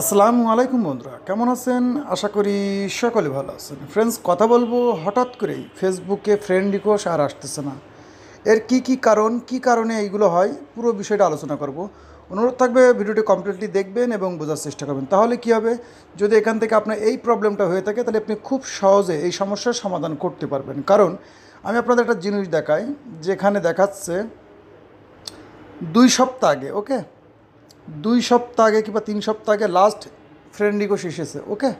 আসসালামু আলাইকুম বন্ধুরা কেমন আছেন আশা করি সকলে ভালো আছেন ফ্রেন্ডস কথা বলবো হঠাৎ করেই ফেসবুকে ফ্রেন্ড রিকোয়েস্ট আর আসতেছে না এর কি কি কারণ কি কারণে এইগুলো হয় পুরো বিষয়টা আলোচনা করব অনুরোধ থাকবে ভিডিওটি কমপ্লিটলি দেখবেন এবং বোঝার চেষ্টা করবেন তাহলে কি হবে যদি এখান থেকে আপনার এই প্রবলেমটা হয়ে থাকে তাহলে আপনি খুব সহজে এই সমস্যার সমাধান করতে পারবেন কারণ আমি আপনাদের একটা জিনিস দেখাই যেখানে দেখাচ্ছে দুই সপ্তাহ আগে ওকে দুই সপ্তাহ আগে কিংবা তিন সপ্তাহ আগে লাস্ট ফ্রেন্ড রিকোয়েস্ট এসেছে ওকে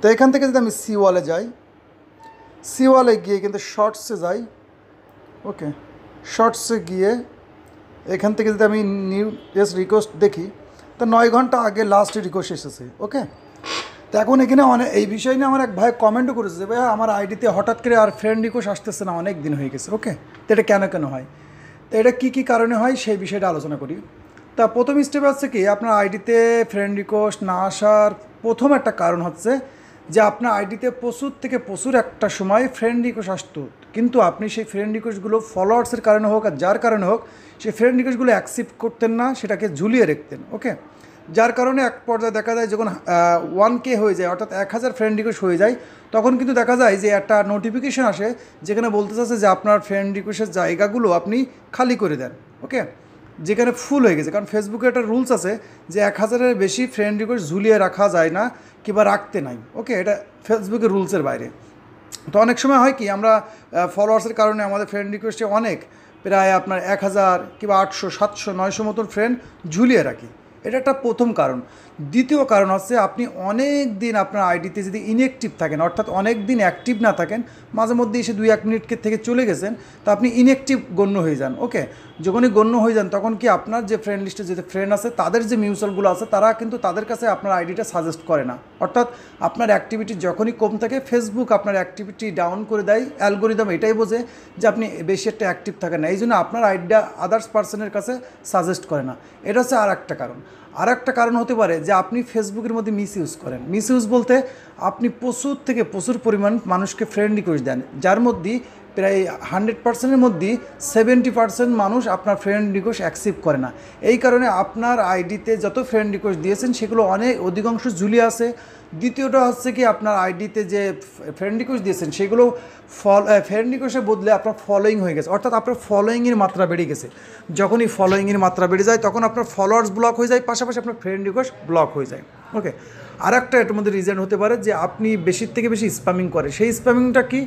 তো এখান থেকে যদি আমি সি ওয়ালে যাই সি ওয়ালে গিয়ে কিন্তু শর্টসে যাই ওকে শর্টসে গিয়ে এখান থেকে যদি আমি নিউ এস রিকোয়েস্ট দেখি তো নয় ঘন্টা আগে লাস্ট রিকোয়েস্ট এসেছে ওকে তো এখন এখানে অনেক মানে এই বিষয় নিয়ে আমার এক ভাই কমেন্টও করেছে যে ভাই আমার আইডিতে হঠাৎ করে আর ফ্রেন্ড রিকোয়েস্ট আসতেছে না অনেক দিন হয়ে গেছে ওকে তো এটা কেন কেন হয় তো এটা কী কী কারণে হয় সেই বিষয়টা আলোচনা করি তা প্রথম স্টেপ হচ্ছে কি আপনার আইডিতে ফ্রেন্ড রিকোয়েস্ট না আসার প্রথম একটা কারণ হচ্ছে যে আপনার আইডিতে প্রচুর থেকে প্রচুর একটা সময় ফ্রেন্ড রিকোয়েস্ট আসতো কিন্তু আপনি সেই ফ্রেন্ড রিকোয়েস্টগুলো ফলোয়ার্সের কারণে হোক আর যার কারণে হোক সেই ফ্রেন্ড রিকোয়েস্টগুলো অ্যাকসেপ্ট করতেন না সেটাকে ঝুলিয়ে রাখতেন ওকে যার কারণে এক পর্যায়ে দেখা যায় যখন ওয়ান কে হয়ে যায় অর্থাৎ এক হাজার ফ্রেন্ড রিকোয়েস্ট হয়ে যায় তখন কিন্তু দেখা যায় যে একটা নোটিফিকেশান আসে যেখানে বলতে চাচ্ছে যে আপনার ফ্রেন্ড রিকোয়েস্টের জায়গাগুলো আপনি খালি করে দেন ওকে যেখানে ফুল হয়ে গেছে কারণ ফেসবুকে একটা রুলস আছে যে এক হাজারের বেশি ফ্রেন্ড রিকোয়েস্ট ঝুলিয়ে রাখা যায় না কিংবা রাখতে নাই ওকে এটা ফেসবুকের রুলসের বাইরে তো অনেক সময় হয় কি আমরা ফলোয়ার্সের কারণে আমাদের ফ্রেন্ড রিকোয়েস্টে অনেক প্রায় আপনার এক হাজার কিংবা আটশো সাতশো নয়শো মতন ফ্রেন্ড ঝুলিয়ে রাখি এটা একটা প্রথম কারণ দ্বিতীয় কারণ হচ্ছে আপনি অনেক দিন আপনার আইডিতে যদি ইনঅ্যাক্টিভ থাকেন অর্থাৎ অনেক দিন অ্যাক্টিভ না থাকেন মাঝে মধ্যে এসে দুই এক মিনিটকে থেকে চলে গেছেন তা আপনি ইনঅ্যাক্টিভ গণ্য হয়ে যান ওকে যখনই গণ্য হয়ে যান তখন কি আপনার যে ফ্রেন্ড লিস্টে যে ফ্রেন্ড আছে তাদের যে মিউচুয়ালগুলো আছে তারা কিন্তু তাদের কাছে আপনার আইডিটা সাজেস্ট করে না অর্থাৎ আপনার অ্যাক্টিভিটি যখনই কম থাকে ফেসবুক আপনার অ্যাক্টিভিটি ডাউন করে দেয় অ্যালগোরিদম এটাই বোঝে যে আপনি বেশি একটা অ্যাক্টিভ থাকেন না এই জন্য আপনার আইডিয়া আদার্স পার্সনের কাছে সাজেস্ট করে না এটা হচ্ছে আর একটা কারণ আর একটা কারণ হতে পারে যে আপনি ফেসবুকের মধ্যে মিস ইউজ করেন মিস ইউজ বলতে আপনি প্রচুর থেকে প্রচুর পরিমাণ মানুষকে ফ্রেন্ড রিকোয়েস্ট দেন যার মধ্যে প্রায় হান্ড্রেড পার্সেন্টের মধ্যে সেভেন্টি পার্সেন্ট মানুষ আপনার ফ্রেন্ড রিকোয়েস্ট অ্যাকসেপ্ট করে না এই কারণে আপনার আইডিতে যত ফ্রেন্ড রিকোয়েস্ট দিয়েছেন সেগুলো অনেক অধিকাংশ ঝুলিয়ে আছে দ্বিতীয়টা হচ্ছে কি আপনার আইডিতে যে ফ্রেন্ড রিকোয়েস্ট দিয়েছেন সেগুলো ফল ফ্রেন্ড রিকোয়েস্টে বদলে আপনার ফলোয়িং হয়ে গেছে অর্থাৎ আপনার ফলোয়িংয়ের মাত্রা বেড়ে গেছে যখনই ফলোয়িংয়ের মাত্রা বেড়ে যায় তখন আপনার ফলোয়ার্স ব্লক হয়ে যায় পাশাপাশি আপনার ফ্রেন্ড রিকোয়েস্ট ব্লক হয়ে যায় ওকে আর একটা এটার মধ্যে রিজন হতে পারে যে আপনি বেশির থেকে বেশি স্প্যামিং করে সেই স্প্যামিংটা কি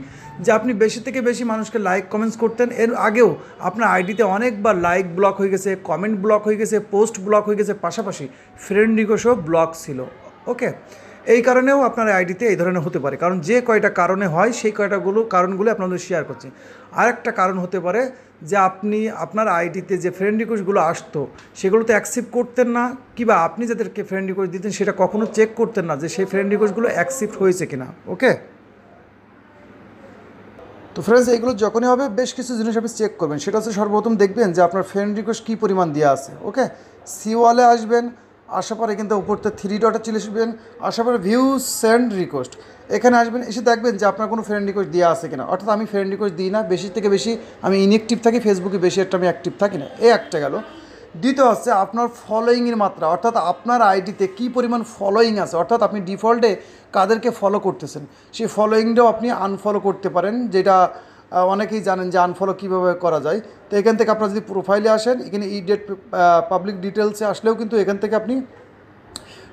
যে আপনি বেশি থেকে বেশি মানুষকে লাইক কমেন্টস করতেন এর আগেও আপনার আইডিতে অনেকবার লাইক ব্লক হয়ে গেছে কমেন্ট ব্লক হয়ে গেছে পোস্ট ব্লক হয়ে গেছে পাশাপাশি ফ্রেন্ড রিকোয়েস্টও ব্লক ছিল ওকে এই কারণেও আপনার আইডিতে এই ধরনের হতে পারে কারণ যে কয়টা কারণে হয় সেই কয়টাগুলো কারণগুলো আপনাদের শেয়ার করছি আরেকটা কারণ হতে পারে যে আপনি আপনার আইডিতে যে ফ্রেন্ড রিকোয়েস্টগুলো আসতো সেগুলো তো অ্যাকসেপ্ট করতেন না কিবা আপনি যাদেরকে ফ্রেন্ড রিকোয়েস্ট দিতেন সেটা কখনো চেক করতেন না যে সেই ফ্রেন্ড রিকোয়েস্টগুলো অ্যাকসেপ্ট হয়েছে কিনা ওকে তো ফ্রেন্ডস এইগুলো যখনই হবে বেশ কিছু জিনিস আপনি চেক করবেন সেটা হচ্ছে সর্বপ্রথম দেখবেন যে আপনার ফ্রেন্ড রিকোয়েস্ট কী পরিমাণ দেওয়া আছে ওকে সিওয়ালে আসবেন আসার পরে কিন্তু উপরতে থ্রি ডটে চলে আসবেন আসার পরে ভিউ সেন্ড রিকোয়েস্ট এখানে আসবেন এসে দেখবেন যে আপনার কোনো ফ্রেন্ড রিকোয়েস্ট দেওয়া আছে কিনা অর্থাৎ আমি ফ্রেন্ড রিকোয়েস্ট দিই না বেশি থেকে বেশি আমি ইনঅ্যাক্টিভ থাকি ফেসবুকে বেশি একটা আমি অ্যাক্টিভ থাকি না এ একটা গেল দ্বিতীয় হচ্ছে আপনার ফলোয়িংয়ের মাত্রা অর্থাৎ আপনার আইডিতে কি পরিমাণ ফলোয়িং আছে অর্থাৎ আপনি ডিফল্টে কাদেরকে ফলো করতেছেন সেই ফলোয়িংটাও আপনি আনফলো করতে পারেন যেটা অনেকেই জানেন যে আনফলো কীভাবে করা যায় তো এখান থেকে আপনারা যদি প্রোফাইলে আসেন এখানে ই ডেট পাবলিক ডিটেলসে আসলেও কিন্তু এখান থেকে আপনি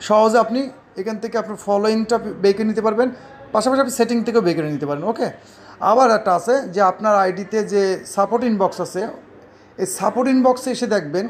সহজে আপনি এখান থেকে আপনার ফলোয়িংটা বেঁকে নিতে পারবেন পাশাপাশি আপনি সেটিং থেকেও বেঁকে নিতে পারেন ওকে আবার একটা আছে যে আপনার আইডিতে যে সাপোর্ট ইনবক্স আছে এই সাপোর্ট ইনবক্সে এসে দেখবেন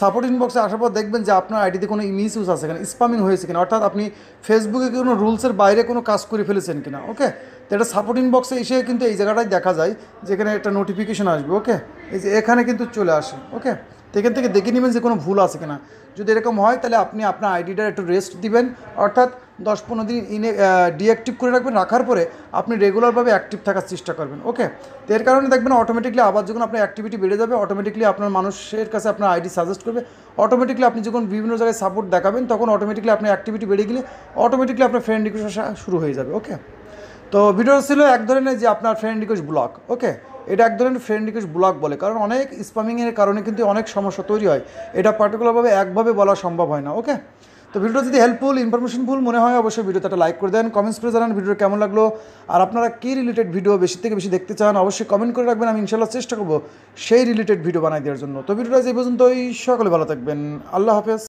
সাপোর্ট ইনবক্সে আসার পর দেখবেন যে আপনার আইডিতে কোনো মিস ইউজ আছে কিনা স্পামিং হয়েছে কিনা অর্থাৎ আপনি ফেসবুকে কোনো রুলসের বাইরে কোনো কাজ করে ফেলেছেন কিনা ওকে তো এটা সাপোর্ট ইনবক্সে এসে কিন্তু এই জায়গাটাই দেখা যায় যেখানে একটা নোটিফিকেশান আসবে ওকে এই যে এখানে কিন্তু চলে আসে ওকে তো এখান থেকে দেখে নেবেন যে কোনো ভুল আছে কিনা যদি এরকম হয় তাহলে আপনি আপনার আইডিটা একটু রেস্ট দিবেন অর্থাৎ দশ পনেরো দিন ইনে ডিঅ্যাক্টিভ করে রাখবেন রাখার পরে আপনি রেগুলারভাবে অ্যাক্টিভ থাকার চেষ্টা করবেন ওকে তো এর কারণে দেখবেন অটোমেটিকলি আবার যখন আপনার অ্যাক্টিভিটি বেড়ে যাবে অটোমেটিকলি আপনার মানুষের কাছে আপনার আইডি সাজেস্ট করবে অটোমেটিকলি আপনি যখন বিভিন্ন জায়গায় সাপোর্ট দেখাবেন তখন অটোমেটিকলি আপনার অ্যাক্টিভিটি বেড়ে গেলে অটোমেটিকলি আপনার ফ্রেন্ড রিকোয়েস্ট আসা শুরু হয়ে যাবে ওকে তো ভিডিও ছিল এক ধরনের যে আপনার ফ্রেন্ড রিকোয়েস্ট ব্লক ওকে এটা এক ধরনের ফ্রেন্ড রিকোয়েস্ট ব্লক বলে কারণ অনেক স্পামিংয়ের কারণে কিন্তু অনেক সমস্যা তৈরি হয় এটা পার্টিকুলারভাবে একভাবে বলা সম্ভব হয় না ওকে তো ভিডিও যদি হেল্পফুল ইনফরমেশনফুল মনে হয় অবশ্যই ভিডিওতে একটা লাইক করে দেন কমেন্টস করে জানান ভিডিও কেমন লাগলো আর আপনারা কী রিলেটেড ভিডিও বেশি থেকে বেশি দেখতে চান অবশ্যই কমেন্ট করে রাখবেন আমি ইনশাল্লাহ চেষ্টা করবো সেই রিলেটেড ভিডিও বানাই দেওয়ার জন্য তো ভিডিওটা যে পর্যন্তই সকলে ভালো থাকবেন আল্লাহ হাফেজ